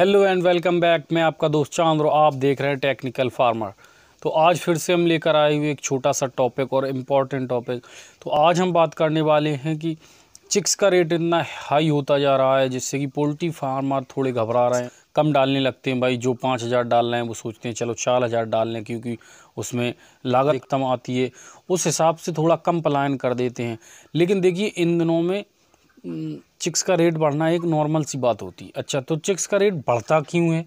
hello and welcome back मैं आपका दोस्त चांद आप देख रहे हैं टेक्निकल फार्मर तो आज फिर से हम लेकर आए हुए एक छोटा सा टॉपिक और इम्पॉर्टेंट टॉपिक तो आज हम बात करने वाले हैं कि चिक्स का रेट इतना हाई होता जा रहा है जिससे कि पोल्ट्री फार्मर थोड़े घबरा रहे हैं कम डालने लगते हैं भाई जो पाँच हज़ार डाल रहे हैं वो सोचते हैं चलो चार हज़ार डाल लें क्योंकि उसमें लागत एकदम आती है उस हिसाब से थोड़ा कम पलायन कर देते हैं लेकिन देखिए इन दिनों में चिक्स हम्म, का रेट बढ़ना एक नॉर्मल सी बात होती है अच्छा तो चिक्स का रेट बढ़ता क्यों है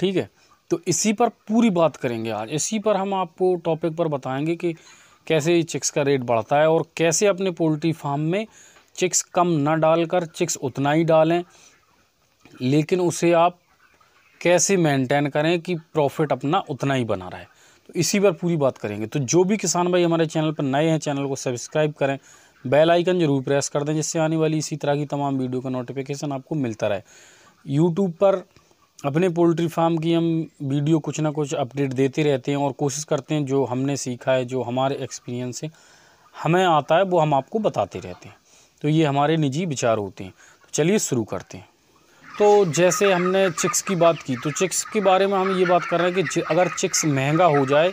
ठीक है तो इसी पर पूरी बात करेंगे आज इसी पर हम आपको टॉपिक पर बताएंगे कि कैसे चिक्स का रेट बढ़ता है और कैसे अपने पोल्ट्री फार्म में चिक्स कम ना डालकर चिक्स उतना ही डालें लेकिन उसे आप कैसे मेंटेन करें कि प्रॉफिट अपना उतना ही बना रहे तो इसी पर पूरी बात करेंगे तो जो भी किसान भाई हमारे चैनल पर नए हैं चैनल को सब्सक्राइब करें बेल आइकन जरूर प्रेस कर दें जिससे आने वाली इसी तरह की तमाम वीडियो का नोटिफिकेशन आपको मिलता रहे यूट्यूब पर अपने पोल्ट्री फार्म की हम वीडियो कुछ ना कुछ अपडेट देते रहते हैं और कोशिश करते हैं जो हमने सीखा है जो हमारे एक्सपीरियंस से हमें आता है वो हम आपको बताते रहते हैं तो ये हमारे निजी विचार होते हैं तो चलिए शुरू करते हैं तो जैसे हमने चिक्स की बात की तो चिक्स के बारे में हम ये बात कर रहे हैं कि अगर चिक्स महंगा हो जाए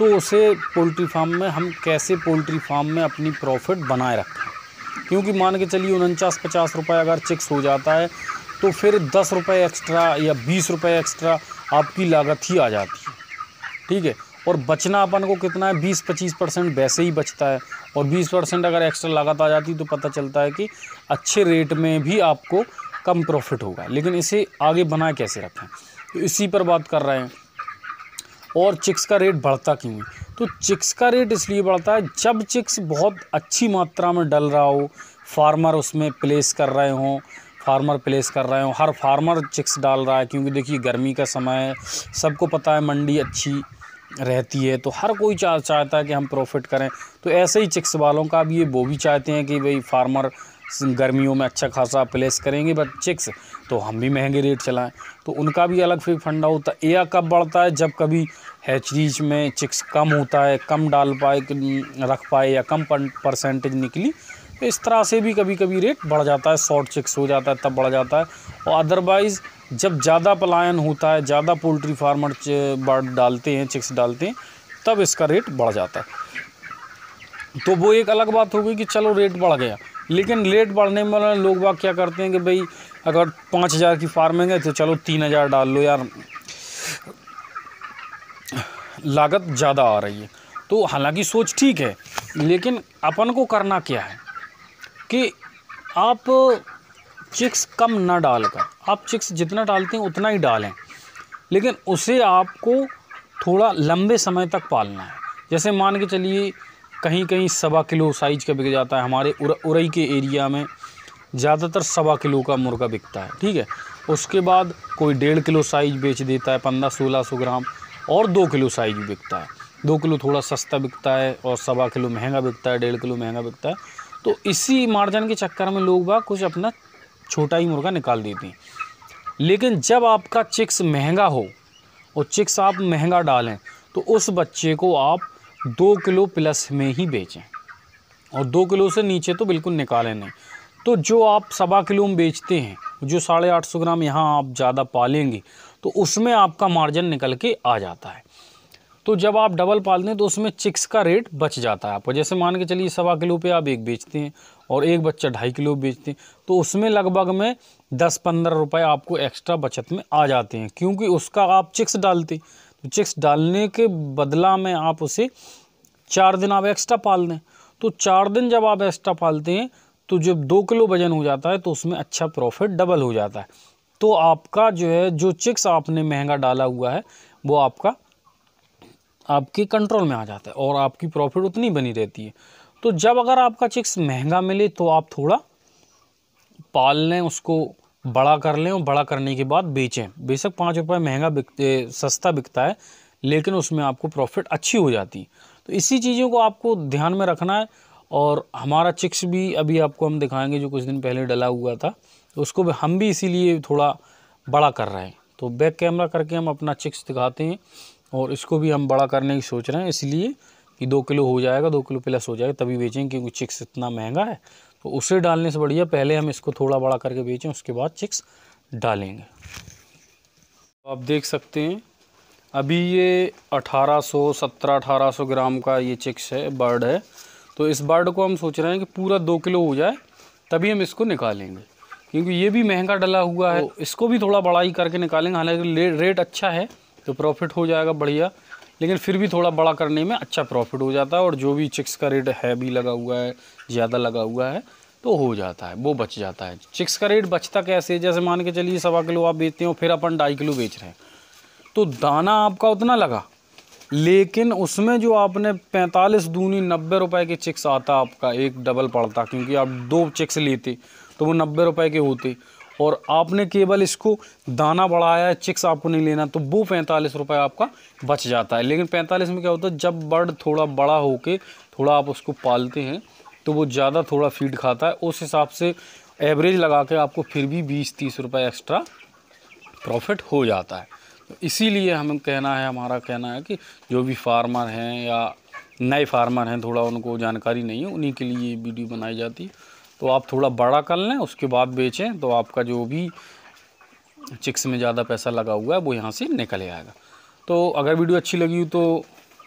तो उसे पोल्ट्री फार्म में हम कैसे पोल्ट्री फार्म में अपनी प्रॉफिट बनाए रखें क्योंकि मान के चलिए उनचास पचास रुपये अगर चिक्स हो जाता है तो फिर दस रुपये एक्स्ट्रा या बीस रुपये एक्स्ट्रा आपकी लागत ही आ जाती है ठीक है और बचना अपन को कितना है बीस पच्चीस परसेंट वैसे ही बचता है और बीस परसेंट अगर एक्स्ट्रा लागत आ जाती तो पता चलता है कि अच्छे रेट में भी आपको कम प्रॉफिट होगा लेकिन इसे आगे बनाए कैसे रखें तो इसी पर बात कर रहे हैं और चिक्स का रेट बढ़ता क्यों है तो चिक्स का रेट इसलिए बढ़ता है जब चिक्स बहुत अच्छी मात्रा में डल रहा हो फार्मर उसमें प्लेस कर रहे हों फार्मर प्लेस कर रहे हों हर फार्मर चिक्स डाल रहा है क्योंकि देखिए गर्मी का समय है सबको पता है मंडी अच्छी रहती है तो हर कोई चाह चाहता है कि हम प्रॉफिट करें तो ऐसे ही चिक्स वालों का भी ये वो भी चाहते हैं कि भाई फार्मर गर्मियों में अच्छा खासा प्लेस करेंगे बट चिक्स तो हम भी महंगे रेट चलाएं तो उनका भी अलग फिर फंडा होता तो है या कब बढ़ता है जब कभी हैचरीज में चिक्स कम होता है कम डाल पाए रख पाए या कम परसेंटेज निकली तो इस तरह से भी कभी कभी रेट बढ़ जाता है शॉर्ट चिक्स हो जाता है तब बढ़ जाता है और अदरवाइज़ जब ज़्यादा पलायन होता है ज़्यादा पोल्ट्री फार्मर बर्ड डालते हैं चिक्स डालते हैं तब इसका रेट बढ़ जाता है तो वो एक अलग बात हो गई कि चलो रेट बढ़ गया लेकिन रेट बढ़ने में लोग बाग क्या करते हैं कि भाई अगर पाँच हज़ार की फार्मिंग है तो चलो तीन हज़ार डाल लो यार लागत ज़्यादा आ रही है तो हालांकि सोच ठीक है लेकिन अपन को करना क्या है कि आप चिक्स कम ना डालकर आप चिक्स जितना डालते हैं उतना ही डालें लेकिन उसे आपको थोड़ा लंबे समय तक पालना है जैसे मान के चलिए कहीं कहीं सवा किलो साइज का बिक जाता है हमारे उरई के एरिया में ज़्यादातर सवा किलो का मुर्गा बिकता है ठीक है उसके बाद कोई डेढ़ किलो साइज बेच देता है पंद्रह सोलह सौ ग्राम और दो किलो साइज बिकता है दो किलो थोड़ा सस्ता बिकता है और सवा किलो महंगा बिकता है डेढ़ किलो महंगा बिकता है तो इसी मार्जन के चक्कर में लोग बाग कुछ अपना छोटा ही मुर्गा निकाल देते हैं लेकिन जब आपका चिक्स महंगा हो और चिक्स आप महंगा डालें तो उस बच्चे को आप दो किलो प्लस में ही बेचें और दो किलो से नीचे तो बिल्कुल निकालें नहीं तो जो आप सवा किलो में बेचते हैं जो साढ़े आठ सौ ग्राम यहाँ आप ज़्यादा पालेंगे तो उसमें आपका मार्जिन निकल के आ जाता है तो जब आप डबल पालते हैं तो उसमें चिक्स का रेट बच जाता है आपको जैसे मान के चलिए सवा किलो पे आप एक बेचते हैं और एक बच्चा ढाई किलो बेचते हैं तो उसमें लगभग में दस पंद्रह रुपये आपको एक्स्ट्रा बचत में आ जाते हैं क्योंकि उसका आप चिक्स डालते चिक्स डालने के बदला में आप उसे चार दिन आप एक्स्ट्रा पाल दें तो चार दिन जब आप एक्स्ट्रा पालते हैं तो जब दो किलो वजन हो जाता है तो उसमें अच्छा प्रॉफिट डबल हो जाता है तो आपका जो है जो चिक्स आपने महंगा डाला हुआ है वो आपका आपके कंट्रोल में आ जाता है और आपकी प्रॉफिट उतनी बनी रहती है तो जब अगर आपका चिक्स महंगा मिले तो आप थोड़ा पाल लें उसको बड़ा कर लें और बड़ा करने के बाद बेचें बेशक पाँच रुपये महंगा बिकते सस्ता बिकता है लेकिन उसमें आपको प्रॉफिट अच्छी हो जाती तो इसी चीज़ों को आपको ध्यान में रखना है और हमारा चिक्स भी अभी आपको हम दिखाएंगे जो कुछ दिन पहले डला हुआ था तो उसको भी हम भी इसीलिए थोड़ा बड़ा कर रहे हैं तो बैक कैमरा करके हम अपना चिक्स दिखाते हैं और इसको भी हम बड़ा करने की सोच रहे हैं इसलिए कि दो किलो हो जाएगा दो किलो प्लस हो जाएगा तभी बेचेंगे क्योंकि चिक्स इतना महंगा है तो उसे डालने से बढ़िया पहले हम इसको थोड़ा बड़ा करके बेचें उसके बाद चिक्स डालेंगे तो आप देख सकते हैं अभी ये 1800 17 1800 ग्राम का ये चिक्स है बर्ड है तो इस बर्ड को हम सोच रहे हैं कि पूरा दो किलो हो जाए तभी हम इसको निकालेंगे क्योंकि ये भी महंगा डला हुआ है तो इसको भी थोड़ा बड़ा ही करके निकालेंगे हालांकि रेट अच्छा है तो प्रॉफिट हो जाएगा बढ़िया लेकिन फिर भी थोड़ा बड़ा करने में अच्छा प्रॉफिट हो जाता है और जो भी चिक्स का रेट है भी लगा हुआ है ज़्यादा लगा हुआ है तो हो जाता है वो बच जाता है चिक्स का रेट बचता कैसे जैसे मान के चलिए सवा किलो आप बेचते हो फिर अपन ढाई किलो बेच रहे हैं तो दाना आपका उतना लगा लेकिन उसमें जो आपने पैंतालीस दूनी नब्बे रुपए के चिक्स आता आपका एक डबल पड़ता क्योंकि आप दो चिक्स लेते तो वो नब्बे रुपए के होते और आपने केवल इसको दाना बढ़ाया है चिक्स आपको नहीं लेना तो वो पैंतालीस रुपये आपका बच जाता है लेकिन पैंतालीस में क्या होता है जब बर्ड थोड़ा बड़ा हो के थोड़ा आप उसको पालते हैं तो वो ज़्यादा थोड़ा फीड खाता है उस हिसाब से एवरेज लगा के आपको फिर भी बीस तीस रुपये एक्स्ट्रा प्रॉफिट हो जाता है तो इसीलिए हमें कहना है हमारा कहना है कि जो भी फार्मर हैं या नए फार्मर हैं थोड़ा उनको जानकारी नहीं है उन्हीं के लिए ये वीडियो बनाई जाती है तो आप थोड़ा बड़ा कर लें उसके बाद बेचें तो आपका जो भी चिक्स में ज़्यादा पैसा लगा हुआ है वो यहाँ से निकल आएगा तो अगर वीडियो अच्छी लगी तो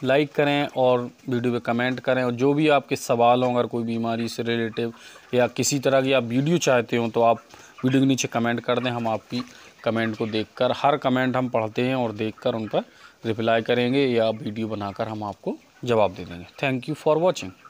लाइक करें और वीडियो पे कमेंट करें और जो भी आपके सवाल हों अगर कोई बीमारी से रिलेटिव या किसी तरह की आप वीडियो चाहते हो तो आप वीडियो के नीचे कमेंट कर दें हम आपकी कमेंट को देखकर हर कमेंट हम पढ़ते हैं और देखकर उन पर रिप्लाई करेंगे या वीडियो बनाकर हम आपको जवाब दे देंगे थैंक यू फॉर वॉचिंग